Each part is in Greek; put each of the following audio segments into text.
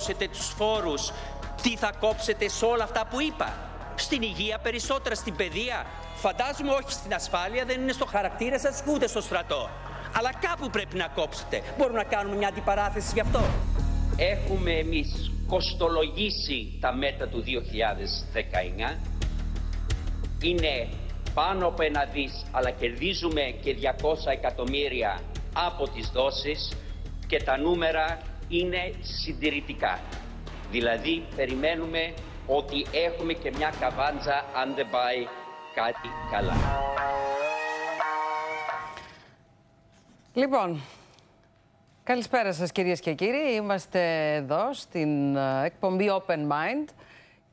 κόψετε τους φόρους, τι θα κόψετε σε όλα αυτά που είπα. Στην υγεία περισσότερα, στην παιδεία. Φαντάζομαι όχι στην ασφάλεια, δεν είναι στο χαρακτήρα σας ούτε στο στρατό. Αλλά κάπου πρέπει να κόψετε. Μπορούμε να κάνουμε μια αντιπαράθεση γι' αυτό. Έχουμε εμείς κοστολογήσει τα μέτα του 2019. Είναι πάνω από ένα δις, αλλά κερδίζουμε και 200 εκατομμύρια από τις δόσεις και τα νούμερα είναι συντηρητικά. Δηλαδή περιμένουμε ότι έχουμε και μια καβάντζα αν δεν πάει κάτι καλά. Λοιπόν, καλησπέρα σας κυρίες και κύριοι. Είμαστε εδώ στην ε, εκπομπή Open Mind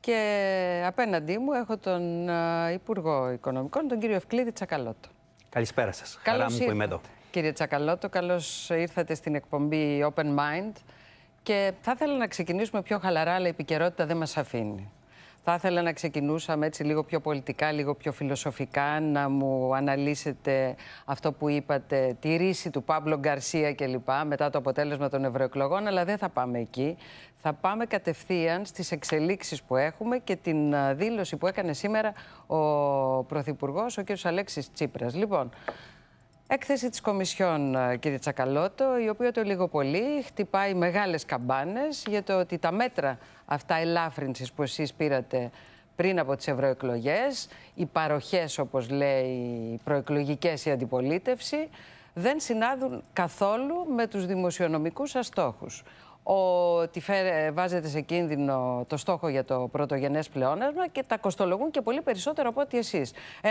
και απέναντί μου έχω τον ε, Υπουργό Οικονομικών, τον κύριο Ευκλήδη Τσακαλώτο. Καλησπέρα σας. Καλώς Χαρά μου που είμαι εδώ. Κύριε Τσακαλώτο, καλώς ήρθατε στην εκπομπή Open Mind και θα ήθελα να ξεκινήσουμε πιο χαλαρά, αλλά η επικαιρότητα δεν μας αφήνει. Θα ήθελα να ξεκινούσαμε έτσι λίγο πιο πολιτικά, λίγο πιο φιλοσοφικά, να μου αναλύσετε αυτό που είπατε, τη ρίση του Πάμπλο Γκαρσία κλπ. μετά το αποτέλεσμα των ευρωεκλογών, αλλά δεν θα πάμε εκεί. Θα πάμε κατευθείαν στις εξελίξεις που έχουμε και την ε, δήλωση που έκανε σήμερα ο Πρωθυπουργός, ο κ. Αλέξης Τσίπρας. Λοιπόν, Έκθεση της Κομισιόν, ε, κύριε Τσακαλώτο, η οποία το λίγο πολύ χτυπάει μεγάλες καμπάνες για το ότι τα μέτρα αυτά ελάφρυνσης που εσείς πήρατε πριν από τις ευρωεκλογές, οι παροχές όπως λέει οι προεκλογικές η αντιπολίτευση, δεν συνάδουν καθόλου με τους δημοσιονομικούς σας στόχους ότι βάζεται σε κίνδυνο το στόχο για το πρωτογενές πλεόνασμα και τα κοστολογούν και πολύ περισσότερο από ό,τι εσείς. 1,9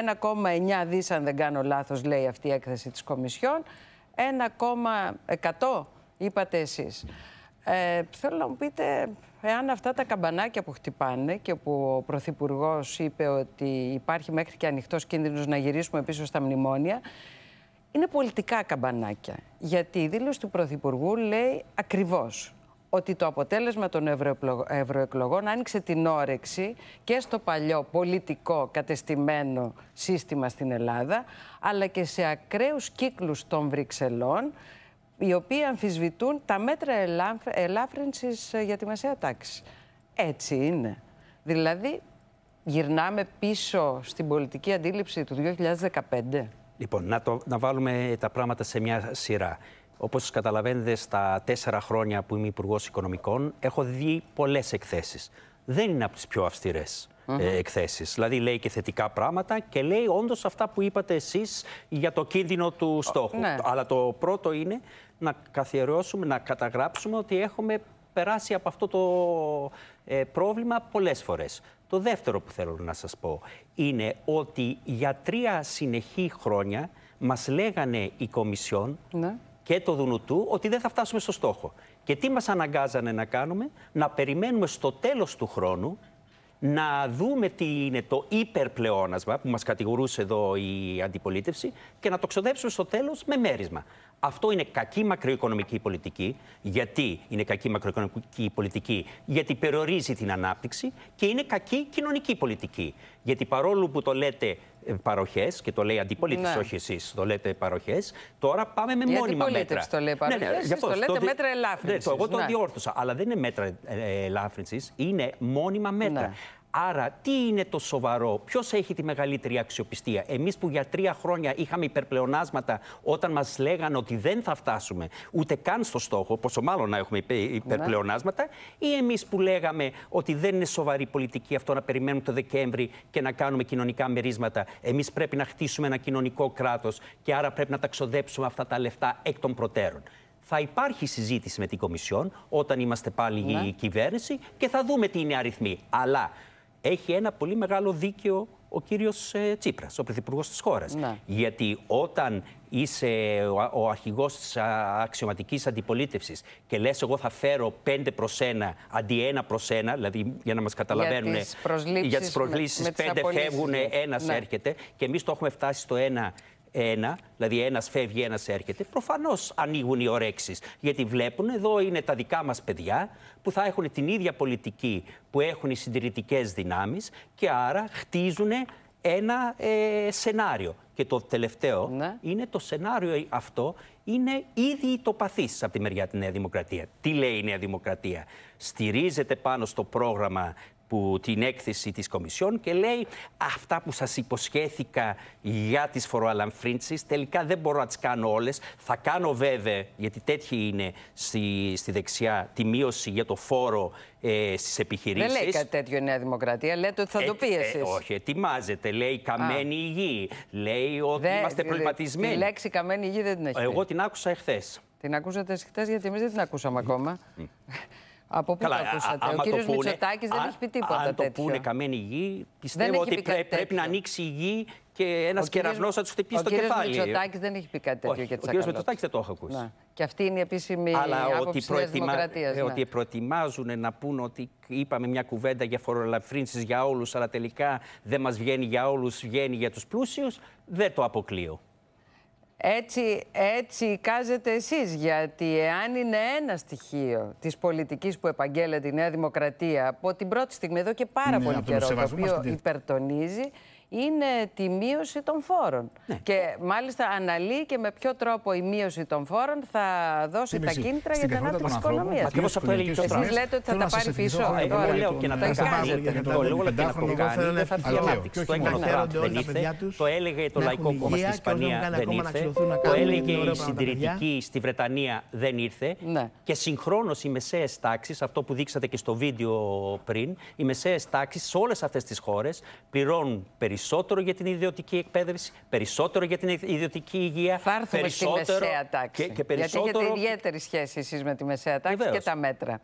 δις, αν δεν κάνω λάθος, λέει αυτή η έκθεση της Κομισιόν. 1,100 είπατε εσείς. Ε, θέλω να μου πείτε, εάν αυτά τα καμπανάκια που χτυπάνε και που ο Πρωθυπουργός είπε ότι υπάρχει μέχρι και ανοιχτός κίνδυνος να γυρίσουμε πίσω στα μνημόνια, είναι πολιτικά καμπανάκια. Γιατί η δήλωση του Πρωθυπουργού λέει ακριβώς ότι το αποτέλεσμα των ευρωεκλογών άνοιξε την όρεξη και στο παλιό πολιτικό κατεστημένο σύστημα στην Ελλάδα, αλλά και σε ακραίους κύκλους των Βρυξελών, οι οποίοι αμφισβητούν τα μέτρα ελάφρυνσης ε, για τη μεσαία τάξη. Έτσι είναι. Δηλαδή, γυρνάμε πίσω στην πολιτική αντίληψη του 2015. Λοιπόν, να βάλουμε τα πράγματα σε μια σειρά. Όπως καταλαβαίνετε, στα τέσσερα χρόνια που είμαι υπουργός Οικονομικών, έχω δει πολλές εκθέσεις. Δεν είναι από τις πιο αυστηρές. Ε, εκθέσεις. Δηλαδή λέει και θετικά πράγματα και λέει όντως αυτά που είπατε εσείς για το κίνδυνο του στόχου. Ναι. Αλλά το πρώτο είναι να καθιερώσουμε, να καταγράψουμε ότι έχουμε περάσει από αυτό το ε, πρόβλημα πολλές φορές. Το δεύτερο που θέλω να σας πω είναι ότι για τρία συνεχή χρόνια μας λέγανε η Κομισιόν ναι και το Δουνουτού ότι δεν θα φτάσουμε στο στόχο. Και τι μας αναγκάζανε να κάνουμε, να περιμένουμε στο τέλος του χρόνου να δούμε τι είναι το υπερπλεόνασμα που μας κατηγορούσε εδώ η αντιπολίτευση και να το ξοδέψουμε στο τέλος με μέρισμα. Αυτό είναι κακή μακροοικονομική πολιτική. Γιατί είναι κακή μακροοικονομική πολιτική, Γιατί περιορίζει την ανάπτυξη και είναι κακή κοινωνική πολιτική. Γιατί παρόλο που το λέτε ε, παροχές και το λέει αντιπολίτευση, ναι. όχι εσείς, το λέτε παροχές. Τώρα πάμε με μόνιμα μέτρα. Το λέει ναι, ναι, παροχές, ναι, το λέτε μέτρα ελάφρυνσης. Ναι, εγώ το διόρθωσα, αλλά δεν είναι μέτρα ε, ελάφρυνσης, είναι μόνιμα μέτρα. Άρα, τι είναι το σοβαρό, ποιος έχει τη μεγαλύτερη αξιοπιστία. Εμείς που για τρία χρόνια είχαμε υπερπλεονάσματα όταν μας λέγανε ότι δεν θα φτάσουμε ούτε καν στο στόχο, πόσο μάλλον να έχουμε ναι. υπερπλεονάσματα, ή εμείς που λέγαμε ότι δεν είναι σοβαρή πολιτική αυτό να περιμένουμε το Δεκέμβρη και να κάνουμε κοινωνικά μερίσματα. Εμείς πρέπει να χτίσουμε ένα κοινωνικό κράτος και άρα πρέπει να τα ξοδέψουμε αυτά τα λεφτά εκ των προτέρων. Θα υπάρχει συζήτηση με την Κομισιόν όταν είμαστε πάλι ναι. η κυβέρνηση και θα δούμε τι είναι αριθμοί. Αλλά έχει ένα πολύ μεγάλο δίκαιο ο κύριος ε, Τσίπρας, ο πρωθυπουργός της χώρας. Ναι. Γιατί όταν είσαι ο αρχηγός της αξιωματικής αντιπολίτευσης και λες εγώ θα φέρω πέντε προς ένα αντί ένα προς ένα, δηλαδή για να μας καταλαβαίνουν για τις προσλήψεις, πέντε φεύγουν, ένας ναι. έρχεται και εμείς το έχουμε φτάσει στο ένα ένα, δηλαδή ένας φεύγει, ένας έρχεται, προφανώς ανοίγουν οι ορέξεις. Γιατί βλέπουν εδώ είναι τα δικά μας παιδιά που θα έχουν την ίδια πολιτική που έχουν οι συντηρητικές δυνάμεις και άρα χτίζουν ένα ε, σενάριο. Και το τελευταίο ναι. είναι το σενάριο αυτό είναι ήδη ητοπαθή από τη μεριά τη Νέα Δημοκρατία. Τι λέει η Νέα Δημοκρατία, Στηρίζεται πάνω στο πρόγραμμα που, την έκθεση της Κομισιόν και λέει αυτά που σας υποσχέθηκα για τις φοροαλαμφρύνσεις τελικά δεν μπορώ να τις κάνω όλες. Θα κάνω βέβαια, γιατί τέτοιοι είναι στη, στη δεξιά, τη μείωση για το φόρο ε, στις επιχειρήσει. Δεν λέει κάτι τέτοιο η Νέα Δημοκρατία. Λέτε ότι θα ε, το πει εσείς. Ε, όχι, ετοιμάζεται. Λέει καμένη η γη. Λέει ότι δε, είμαστε προβληματισμένοι. Τη λέξη καμένη η γη δεν την έχει. Εγώ την άκουσα εχθές. Την ακούσατε χθες, γιατί εμείς δεν την ακούσαμε ακόμα. Από πού Καλά, το ακούσατε. ο κύριο Μητσοτάκης δεν έχει πει τίποτα. Αν τέτοιο. το πούνε καμένη γη, πιστεύω ότι πρέ, πρέπει να ανοίξει η γη και ένα κεραυνός θα τους χτυπήσει το κεφάλι. Ο κύριο Μητσοτάκης δεν έχει πει κάτι τέτοιο Όχι, Ο κύριο Μητσοτάκης δεν το έχω ακούσει. Να. Και αυτή είναι η επίσημη Αλλά άποψη ε, ναι. ότι δημοκρατία. Ότι προετοιμάζουν να πούνε ότι είπαμε μια κουβέντα για φορολαφρύνσεις για όλους, αλλά τελικά δεν μας βγαίνει για όλους, βγαίνει για τους πλούσιους, δεν το αποκλείω. Έτσι, έτσι κάζετε εσείς, γιατί εάν είναι ένα στοιχείο της πολιτικής που επαγγέλλεται η Νέα Δημοκρατία από την πρώτη στιγμή, εδώ και πάρα ναι, πολύ καιρό, το οποίο υπερτονίζει, είναι τη μείωση των φόρων. Ναι. Και μάλιστα αναλύει και με ποιο τρόπο η μείωση των φόρων θα δώσει τα κίνητρα για την ανάπτυξη τη οικονομία. Ακριβώ αυτό έλεγε και ο Εσείς λέτε ότι θα τα πάρει πίσω. Εγώ λέω και να τα κάνετε. Το λέω και να το κάνει. Δεν θα η ανάπτυξη. Το έκανε ο δεν ήρθε. Το έλεγε το Λαϊκό Κόμμα στην Ισπανία δεν ήρθε. Το έλεγε η συντηρητική στη Βρετανία δεν ήρθε. Ναι. Και συγχρόνως οι μεσαίες τάξεις, αυτό που δείξατε και στο βίντεο πριν, οι μεσαίες τάξεις σε όλες αυτές τις χώρες πληρώνουν περισσότερο περισσότερο για την ιδιωτική εκπαίδευση, περισσότερο για την ιδιωτική υγεία. Θα έρθουμε περισσότερο... στη μεσαία τάξη. Και, και περισσότερο... Γιατί έχετε ιδιαίτερη σχέση εσείς με τη μεσαία τάξη Βεβαίως. και τα μέτρα.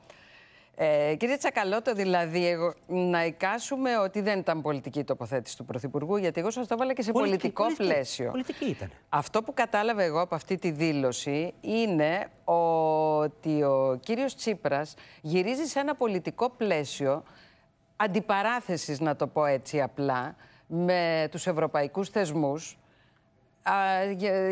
Ε, κύριε Τσακαλώτο, δηλαδή, εγώ, να εικάσουμε ότι δεν ήταν πολιτική η τοποθέτηση του Πρωθυπουργού, γιατί εγώ σας το έβαλα και σε πολιτική, πολιτικό πολιτική, πλαίσιο. Πολιτική ήταν. Αυτό που κατάλαβα εγώ από αυτή τη δήλωση είναι ότι ο κύριος Τσίπρας γυρίζει σε ένα πολιτικό πλαίσιο αντιπαράθεσης, να το πω έτσι απλά, με τους ευρωπαϊκούς θεσμούς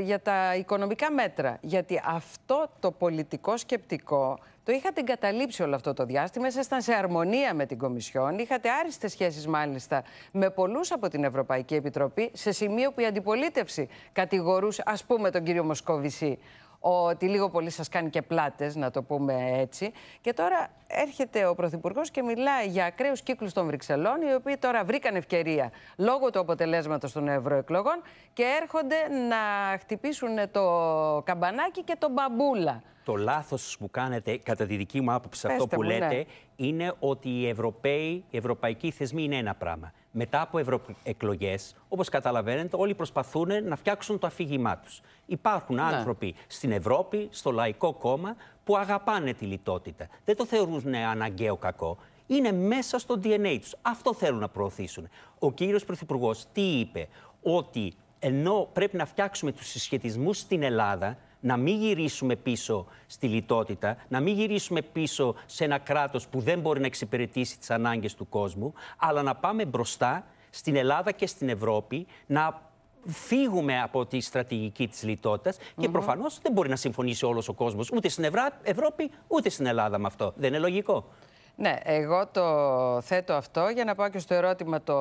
για, τα οικονομικά μέτρα. Γιατί αυτό το πολιτικό σκεπτικό το είχατε εγκαταλείψει όλο αυτό το διάστημα. Ήσασταν σε αρμονία με την Κομισιόν. Είχατε άριστες σχέσεις, μάλιστα, με πολλούς από την Ευρωπαϊκή Επιτροπή, σε σημείο που η αντιπολίτευση κατηγορούσε, ας πούμε, τον κύριο Μοσκοβισή, ότι λίγο πολύ σας κάνει και πλάτες, να το πούμε έτσι. Και τώρα έρχεται ο Πρωθυπουργός και μιλάει για ακραίους κύκλους των Βρυξελών, οι οποίοι τώρα βρήκαν ευκαιρία λόγω του αποτελέσματος των ευρωεκλογών και έρχονται να χτυπήσουν το καμπανάκι και το μπαμπούλα. Το λάθος που κάνετε, κατά τη δική μου άποψη, αυτό που ναι. λέτε, είναι ότι οι Ευρωπαίοι, οι ευρωπαϊκοί θεσμοί είναι ένα πράγμα μετά από ευρωεκλογές, όπως καταλαβαίνετε, όλοι προσπαθούν να φτιάξουν το αφήγημά τους. Υπάρχουν ναι. άνθρωποι στην Ευρώπη, στο Λαϊκό Κόμμα, που αγαπάνε τη λιτότητα. Δεν το θεωρούν αναγκαίο κακό. Είναι μέσα στο DNA τους. Αυτό θέλουν να προωθήσουν. Ο κύριος Πρωθυπουργός τι είπε, ότι ενώ πρέπει να φτιάξουμε τους συσχετισμούς στην Ελλάδα, να μην γυρίσουμε πίσω στη λιτότητα, να μην γυρίσουμε πίσω σε ένα κράτος που δεν μπορεί να εξυπηρετήσει τις ανάγκες του κόσμου, αλλά να πάμε μπροστά στην Ελλάδα και στην Ευρώπη να φύγουμε από τη στρατηγική της λιτοτητας και προφανώς δεν μπορεί να συμφωνήσει όλος ο κόσμος ούτε στην Ευρώπη ούτε στην Ελλάδα με αυτό. Δεν είναι λογικό. Ναι, εγώ το θέτω αυτό για να πάω και στο ερώτημα το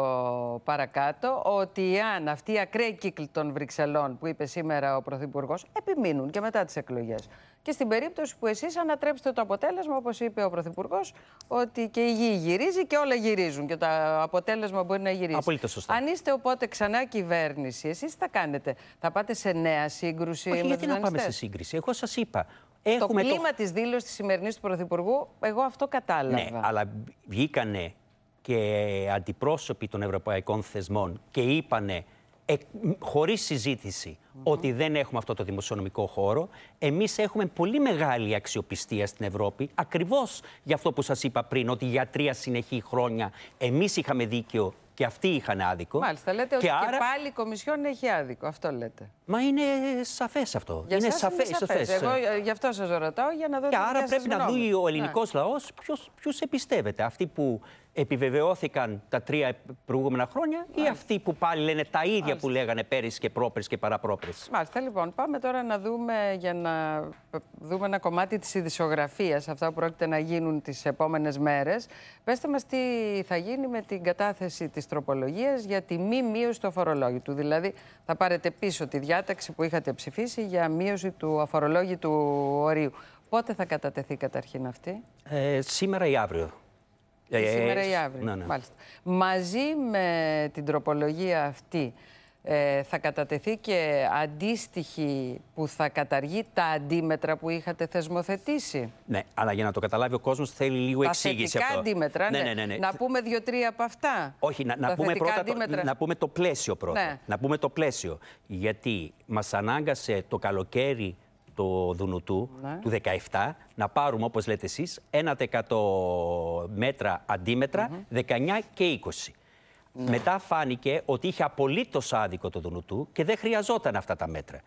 παρακάτω, ότι αν αυτοί οι ακραίοι κύκλοι των Βρυξελών που είπε σήμερα ο Πρωθυπουργός επιμείνουν και μετά τις εκλογές. Και στην περίπτωση που εσείς ανατρέψετε το αποτέλεσμα, όπως είπε ο Πρωθυπουργός, ότι και η γη γυρίζει και όλα γυρίζουν και το αποτέλεσμα μπορεί να γυρίσει. Απολύτως σωστά. Αν είστε οπότε ξανά κυβέρνηση, Εσείς τι θα κάνετε, θα πάτε σε νέα σύγκρουση Όχι, με γιατί να πάμε σε σύγκριση. Εγώ σας είπα Έχουμε το κλίμα το... της δήλωσης της σημερινής του Πρωθυπουργού, εγώ αυτό κατάλαβα. Ναι, αλλά βγήκανε και αντιπρόσωποι των ευρωπαϊκών θεσμών και είπανε ε, χωρίς συζήτηση ότι δεν έχουμε αυτό το δημοσιονομικό χώρο. Εμείς έχουμε πολύ μεγάλη αξιοπιστία στην Ευρώπη, ακριβώς για αυτό που σας είπα πριν, ότι για τρία συνεχή χρόνια εμείς είχαμε δίκιο και αυτοί είχαν άδικο. Μάλιστα, λέτε και ότι άρα... και πάλι η Κομισιόν έχει άδικο. Αυτό λέτε. Μα είναι σαφές αυτό. Για είναι σαφέ. Σαφές. Εγώ ε, γι' αυτό σας ρωτάω για να δω. Και άρα πρέπει να δει ο ελληνικός ναι. λαός ποιου εμπιστεύεται. Αυτοί που επιβεβαιώθηκαν τα τρία προηγούμενα χρόνια Μάλιστα. ή αυτοί που πάλι λένε τα ίδια που λέγανε πέρυσι και πρόπερσι και παραπρόπερσι. Μάλιστα, λοιπόν, πάμε τώρα να δούμε για να δούμε ένα κομμάτι της ειδησιογραφίας, αυτά που πρόκειται να γίνουν τις επόμενες μέρες. Πέστε μας τι θα γίνει με την κατάθεση της τροπολογίας για τη μη μείωση του αφορολόγητου. Δηλαδή, θα πάρετε πίσω τη διάταξη που είχατε ψηφίσει για μείωση του αφορολόγητου ορίου. Πότε θα κατατεθεί καταρχήν αυτή? Ε, σήμερα ή αύριο σήμερα ή αύριο. Ναι, ναι. Μαζί με την τροπολογία αυτή ε, θα κατατεθεί και αντίστοιχη που θα καταργεί τα αντίμετρα που είχατε θεσμοθετήσει. Ναι, αλλά για να το καταλάβει ο κόσμος θέλει λίγο εξήγηση. Τα αντίμετρα, ναι. Ναι, ναι, ναι. ναι. Να πούμε δύο-τρία από αυτά. Όχι, να, πούμε πρώτα το, να πούμε το πλαίσιο πρώτα. Ναι. Να πούμε το πλαίσιο. Γιατί μας ανάγκασε το καλοκαίρι το Δουνουτού ναι. του 17, να πάρουμε, όπως λέτε εσείς, 1% μέτρα αντίμετρα, 19 και 20. Ναι. Μετά φάνηκε ότι είχε απολύτως άδικο το Δουνουτού και δεν χρειαζόταν αυτά τα μέτρα.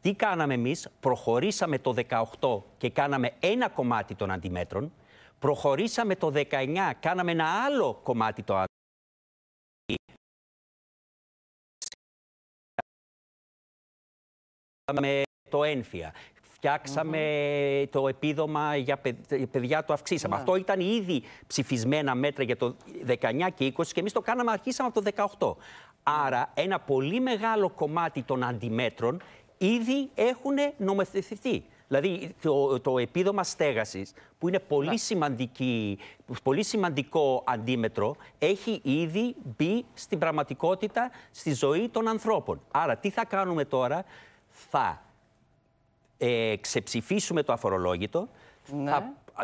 Τι κάναμε εμείς, προχωρήσαμε το 18 και κάναμε ένα κομμάτι των αντιμέτρων, προχωρήσαμε το 19, κάναμε ένα άλλο κομμάτι το αντιμέτρων το ένφια. το επίδομα για παιδιά, το αυξήσαμε. Ναι. Αυτό ήταν ήδη ψηφισμένα μέτρα για το 19 και 20 και εμείς το κάναμε, αρχίσαμε από το 18. Άρα ένα πολύ μεγάλο κομμάτι των αντιμέτρων ήδη έχουν νομοθετηθεί. Δηλαδή το, το επίδομα στέγασης, που είναι πολύ, ναι. σημαντική, πολύ σημαντικό αντίμετρο, έχει ήδη μπει στην πραγματικότητα, στη ζωή των ανθρώπων. Άρα τι θα κάνουμε τώρα, θα ε, ξεψηφίσουμε το αφορολόγητο, ναι.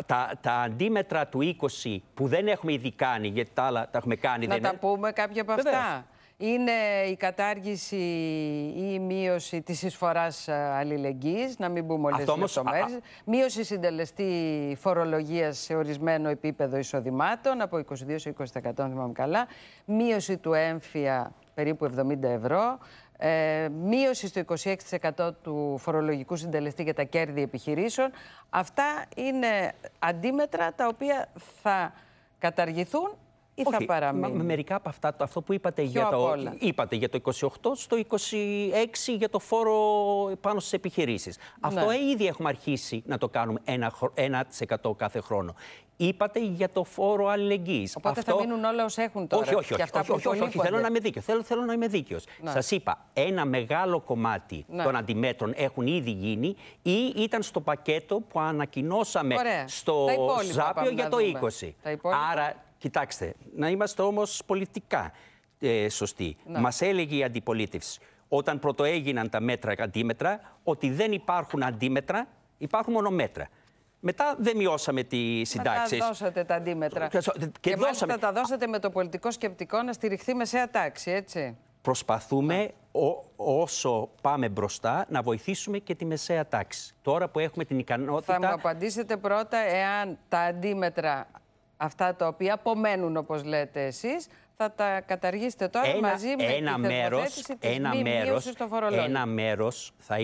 τα, τα αντίμετρα του 20 που δεν έχουμε ήδη κάνει, γιατί τα άλλα τα έχουμε κάνει. Να δεν τα πούμε κάποια από αυτά. Είναι η κατάργηση ή η μείωση της εισφοράς ε, αλληλεγγύης, να μην πούμε όλες τις λεπτομέρειες. Μείωση συντελεστή φορολογίας σε ορισμένο επίπεδο εισοδημάτων, από 22 σε 20% αν καλά. Μείωση του έμφυα περίπου 70 ευρώ ε, μείωση στο 26% του φορολογικού συντελεστή για τα κέρδη επιχειρήσεων. Αυτά είναι αντίμετρα τα οποία θα καταργηθούν ή θα Με, μερικά από αυτά, αυτό που είπατε για, το, είπατε για το 28, στο 26 για το φόρο πάνω στις επιχειρήσεις. Ναι. Αυτό ήδη έχουμε αρχίσει να το κάνουμε 1%, κάθε χρόνο. Είπατε για το φόρο αλληλεγγύης. Οπότε αυτό... θα μείνουν όλα όσα έχουν τώρα. Όχι, όχι, όχι. Θέλω να είμαι δίκαιος. Θέλω, θέλω να είμαι δίκαιος. Ναι. Σας είπα, ένα μεγάλο κομμάτι ναι. των αντιμέτρων έχουν ήδη γίνει ή ήταν στο πακέτο που ανακοινώσαμε στο Ζάπιο για το 20. Άρα Κοιτάξτε, να είμαστε όμως πολιτικά ε, σωστοί. Ναι. Μας έλεγε η αντιπολίτευση όταν πρωτοέγιναν τα μέτρα αντίμετρα ότι δεν υπάρχουν αντίμετρα, υπάρχουν μόνο μέτρα. Μετά δεν μειώσαμε τι συντάξει. Τα δώσατε τα αντίμετρα. Και, και δώσαμε... τα δώσατε με το πολιτικό σκεπτικό να στηριχθεί μεσαία τάξη, έτσι. Προσπαθούμε ναι. όσο πάμε μπροστά να βοηθήσουμε και τη μεσαία τάξη. Τώρα που έχουμε την ικανότητα. Θα μου απαντήσετε πρώτα εάν τα αντίμετρα αυτά τα οποία απομένουν όπως λέτε εσείς, θα τα καταργήσετε τώρα ένα, μαζί με ένα τη μέρος, της ένα μη μέρος, στο φορολόγιο. Ένα μέρος θα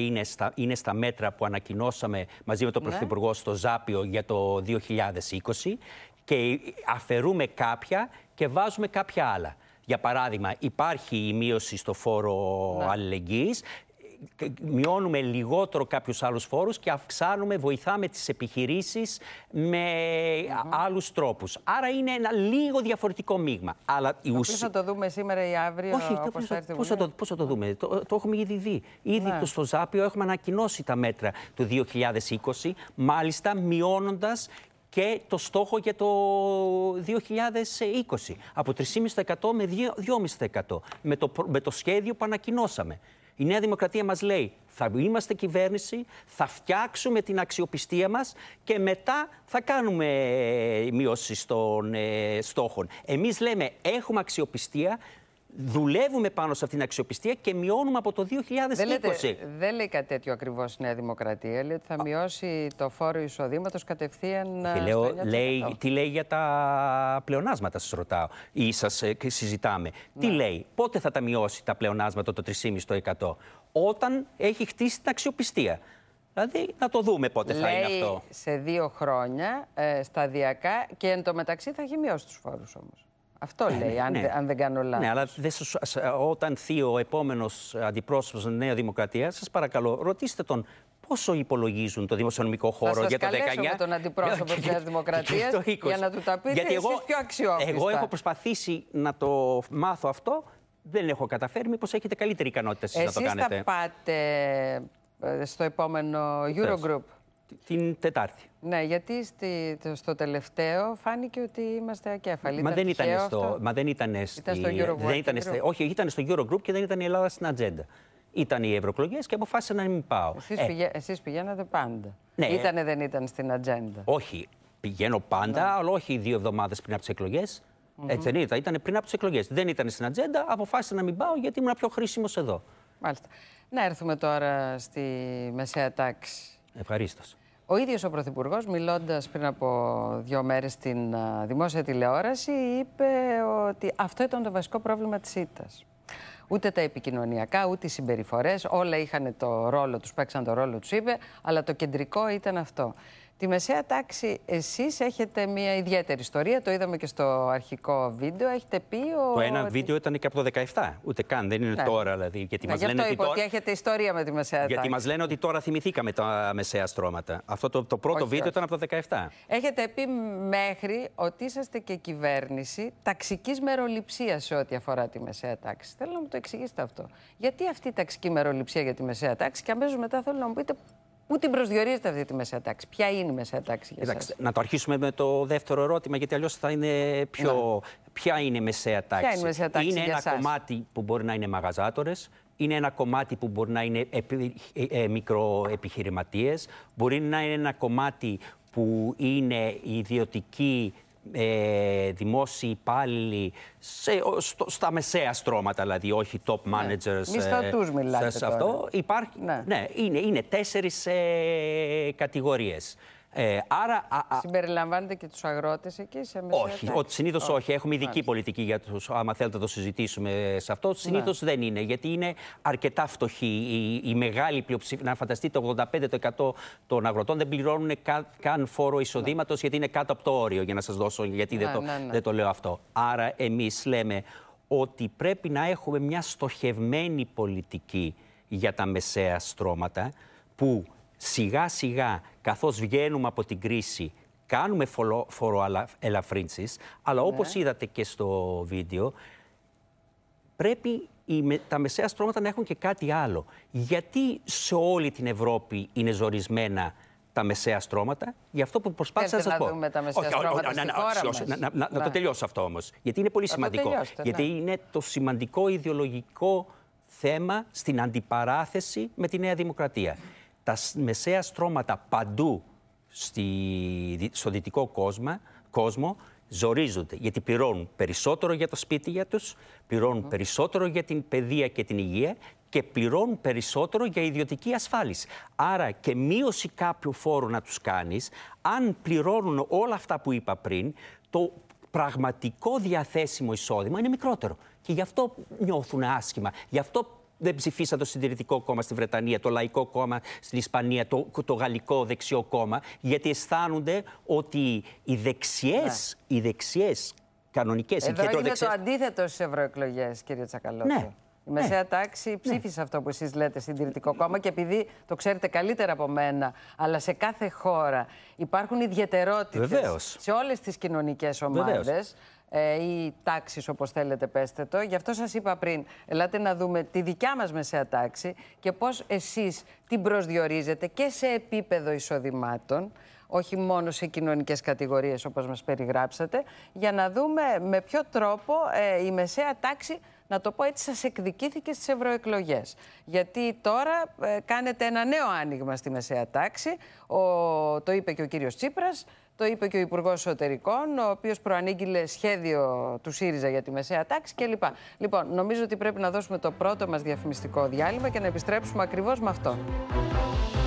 είναι στα, μέτρα που ανακοινώσαμε μαζί με τον ναι. Πρωθυπουργό στο Ζάπιο για το 2020 και αφαιρούμε κάποια και βάζουμε κάποια άλλα. Για παράδειγμα, υπάρχει η μείωση στο φόρο ναι μειώνουμε λιγότερο κάποιους άλλους φόρους και αυξάνουμε, βοηθάμε τις επιχειρήσεις με mm-hmm. άλλους τρόπους. Άρα είναι ένα λίγο διαφορετικό μείγμα. Αλλά η θα το δούμε σήμερα ή αύριο, Όχι, όπως θα, θα, πώς, θα το, πώς θα το δούμε. Το, το έχουμε ήδη δει. Ήδη ναι. το στο Ζάπιο έχουμε ανακοινώσει τα μέτρα του 2020, μάλιστα μειώνοντας και το στόχο για το 2020. Από 3,5% με 2,5%. Με με το σχέδιο που ανακοινώσαμε. Η Νέα Δημοκρατία μας λέει: Θα είμαστε κυβέρνηση, θα φτιάξουμε την αξιοπιστία μας... και μετά θα κάνουμε ε, μείωση των ε, στόχων. Εμείς λέμε: Έχουμε αξιοπιστία, δουλεύουμε πάνω σε αυτήν την αξιοπιστία και μειώνουμε από το 2020. Δεν, λέει κάτι τέτοιο ακριβώς η Νέα Δημοκρατία. Λέει ότι θα μειώσει το φόρο εισοδήματος κατευθείαν. Ε, λέω, λέει, τι λέει για τα πλεονάσματα, σας ρωτάω ή σας ε, συζητάμε. Τι ναι. λέει, πότε θα τα μειώσει τα πλεονάσματα το 3,5% όταν έχει χτίσει την αξιοπιστία. Δηλαδή, να το δούμε πότε θα είναι αυτό. σε δύο χρόνια, ε, σταδιακά και εν μεταξύ θα έχει μειώσει τους φόρους όμως. Αυτό ε, λέει, ναι. αν, δεν κάνω λάθος. Ναι, αλλά δεν σας, ε, όταν θεί ο επόμενος αντιπρόσωπος τη Νέα Δημοκρατία, σας παρακαλώ, ρωτήστε τον πόσο υπολογίζουν το δημοσιονομικό χώρο για το 19. Θα τον αντιπρόσωπο της Νέας Δημοκρατία για να του τα πείτε Γιατί εγώ, πιο αξιόπιστα. Εγώ έχω προσπαθήσει να το μάθω αυτό. Δεν έχω καταφέρει. Μήπως έχετε καλύτερη ικανότητα εσείς, να το κάνετε. Εσείς θα πάτε ε, στο επόμενο Eurogroup. Την Τετάρτη. Ναι, γιατί στη, στο τελευταίο φάνηκε ότι είμαστε ακέφαλοι. Μα, δεν, ήταν στο, μα δεν ήταν στο Eurogroup. Δεν ήταν όχι, ήταν στο Eurogroup και δεν ήταν η Ελλάδα στην ατζέντα. Ήταν οι ευρωεκλογές και αποφάσισα να μην πάω. Εσείς, ε, πηγα, πηγαίνατε πάντα. Ναι, Ήτανε δεν ήταν στην ατζέντα. Όχι, πηγαίνω πάντα, ναι. αλλά όχι δύο εβδομάδες πριν από τις εκλογές. Έτσι δεν ήταν. Ήταν πριν από τις εκλογές. Δεν ήταν στην ατζέντα. Αποφάσισα να μην πάω γιατί ήμουν πιο χρήσιμος εδώ. Μάλιστα. Να έρθουμε τώρα στη μεσαία τάξη. Ευχαρίστως. Ο ίδιος ο Πρωθυπουργός, μιλώντας πριν από δύο μέρες στην δημόσια τηλεόραση, είπε ότι αυτό ήταν το βασικό πρόβλημα της. ΣΥΤΑ. Ούτε τα επικοινωνιακά, ούτε οι συμπεριφορές, όλα είχαν το ρόλο τους, παίξαν το ρόλο τους, είπε, αλλά το κεντρικό ήταν αυτό. Τη μεσαία τάξη εσείς έχετε μια ιδιαίτερη ιστορία, το είδαμε και στο αρχικό βίντεο. Έχετε πει ο... Το ένα βίντεο ήταν και από το 17, ούτε καν, δεν είναι ναι. τώρα δηλαδή. Γιατί ναι, μας γι' αυτό λένε είπα ότι τώρα... έχετε ιστορία με τη μεσαία γιατί τάξη. Γιατί μας λένε ότι τώρα θυμηθήκαμε τα μεσαία στρώματα. Αυτό το, το πρώτο βίντεο ήταν από το 17. Έχετε πει μέχρι ότι είσαστε και κυβέρνηση ταξικής μεροληψίας σε ό,τι αφορά τη μεσαία τάξη. Θέλω να μου το εξηγήσετε αυτό. Γιατί αυτή η ταξική μεροληψία για τη μεσαία τάξη και αμέσω μετά θέλω να μου πείτε Πού την προσδιορίζετε αυτή τη μεσαία τάξη, Ποια είναι η μεσαία τάξη για σας. Να το αρχίσουμε με το δεύτερο ερώτημα, γιατί αλλιώς θα είναι πιο. Ναι. Ποια είναι η μεσαία τάξη, είναι, ένα κομμάτι που μπορεί να είναι μαγαζάτορες, είναι ένα κομμάτι που μπορεί να είναι επι... ε, ε μικροεπιχειρηματίες, μπορεί να είναι ένα κομμάτι που είναι ιδιωτικοί ε, δημόσιοι υπάλληλοι στα μεσαία στρώματα, δηλαδή, όχι top ναι. managers. Μισθωτούς ε, μιλάτε σε, αυτό. Ναι. ναι. είναι, είναι τέσσερις ε, κατηγορίες. Ε, άρα, α, α... Συμπεριλαμβάνετε και τους αγρότες εκεί, σε μεσαία Όχι, συνήθως όχι. όχι. Έχουμε ειδική Μάλιστα. πολιτική για τους, άμα θέλετε να το συζητήσουμε σε αυτό. Συνήθω ναι. δεν είναι, γιατί είναι αρκετά φτωχοί. Η, η μεγάλη πλειοψηφία, να φανταστείτε, το 85% των αγροτών δεν πληρώνουν καν, καν φόρο εισοδήματος, ναι. γιατί είναι κάτω από το όριο. Για να σας δώσω, γιατί ναι, δεν, το, ναι, ναι. δεν το λέω αυτό. Άρα, εμείς λέμε ότι πρέπει να έχουμε μια στοχευμένη πολιτική για τα μεσαία στρώματα που σιγά σιγά καθώς βγαίνουμε από την κρίση κάνουμε φοροελαφρύνσεις, αλλά ναι. όπως είδατε και στο βίντεο, πρέπει οι, τα μεσαία στρώματα να έχουν και κάτι άλλο. Γιατί σε όλη την Ευρώπη είναι ζορισμένα τα μεσαία στρώματα, για αυτό που προσπάθησα να σα πω. Δούμε τα μεσαία στρώματα χώρα μας. να, το ναι. τελειώσω αυτό όμως. Γιατί είναι πολύ σημαντικό. Ναι. Γιατί είναι το σημαντικό ιδεολογικό θέμα στην αντιπαράθεση με τη Νέα Δημοκρατία τα μεσαία στρώματα παντού στη, στο δυτικό κόσμο, κόσμο ζορίζονται, γιατί πληρώνουν περισσότερο για το σπίτι για τους, πληρώνουν περισσότερο για την παιδεία και την υγεία και πληρώνουν περισσότερο για ιδιωτική ασφάλιση. Άρα και μείωση κάποιου φόρου να τους κάνεις, αν πληρώνουν όλα αυτά που είπα πριν, το πραγματικό διαθέσιμο εισόδημα είναι μικρότερο. Και γι' αυτό νιώθουν άσχημα. Γι' αυτό δεν ψηφίσαν το Συντηρητικό Κόμμα στη Βρετανία, το Λαϊκό Κόμμα στην Ισπανία, το, το Γαλλικό Δεξιό Κόμμα, γιατί αισθάνονται ότι οι δεξιές. Ναι. Οι δεξιές Κανονικές Εδώ είναι το αντίθετο στις ευρωεκλογές, κύριε Τσακαλώτη. Ναι. Η μεσαία ναι, τάξη ναι. ψήφισε αυτό που εσείς λέτε συντηρητικό κόμμα και επειδή το ξέρετε καλύτερα από μένα, αλλά σε κάθε χώρα υπάρχουν ιδιαιτερότητες σε όλες τις κοινωνικές ομάδες ε, ή τάξεις όπως θέλετε πέστε το. Γι' αυτό σας είπα πριν, ελάτε να δούμε τη δικιά μας μεσαία τάξη και πώς εσείς την προσδιορίζετε και σε επίπεδο εισοδημάτων, όχι μόνο σε κοινωνικές κατηγορίες όπως μας περιγράψατε, για να δούμε με ποιο τρόπο ε, η τάξη, οπως θελετε πεστε το γι αυτο σας ειπα πριν ελατε να δουμε τη δικια μας μεσαια ταξη και πως εσεις την προσδιοριζετε και σε επιπεδο εισοδηματων οχι μονο σε κοινωνικες κατηγοριες οπως μας περιγραψατε για να δουμε με ποιο τροπο η μεσαια ταξη να το πω έτσι, σας εκδικήθηκε στις ευρωεκλογές. Γιατί τώρα ε, κάνετε ένα νέο άνοιγμα στη μεσαία τάξη. Ο, το είπε και ο κύριος Τσίπρας. Το είπε και ο Υπουργός Εσωτερικών, ο οποίος προανήγγειλε σχέδιο του ΣΥΡΙΖΑ για τη μεσαία τάξη κλπ. Λοιπόν, νομίζω ότι πρέπει να δώσουμε το πρώτο μας διαφημιστικό διάλειμμα και να επιστρέψουμε ακριβώς με αυτό.